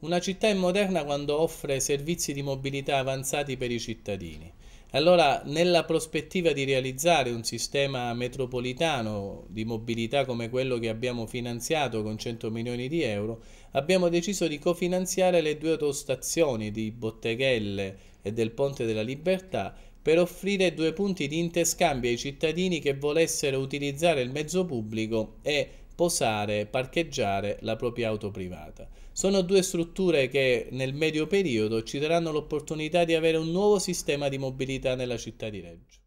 Una città è moderna quando offre servizi di mobilità avanzati per i cittadini. Allora, nella prospettiva di realizzare un sistema metropolitano di mobilità come quello che abbiamo finanziato con 100 milioni di euro, abbiamo deciso di cofinanziare le due autostazioni di Botteghelle e del Ponte della Libertà per offrire due punti di interscambio ai cittadini che volessero utilizzare il mezzo pubblico e posare parcheggiare la propria auto privata. Sono due strutture che nel medio periodo ci daranno l'opportunità di avere un nuovo sistema di mobilità nella città di Reggio.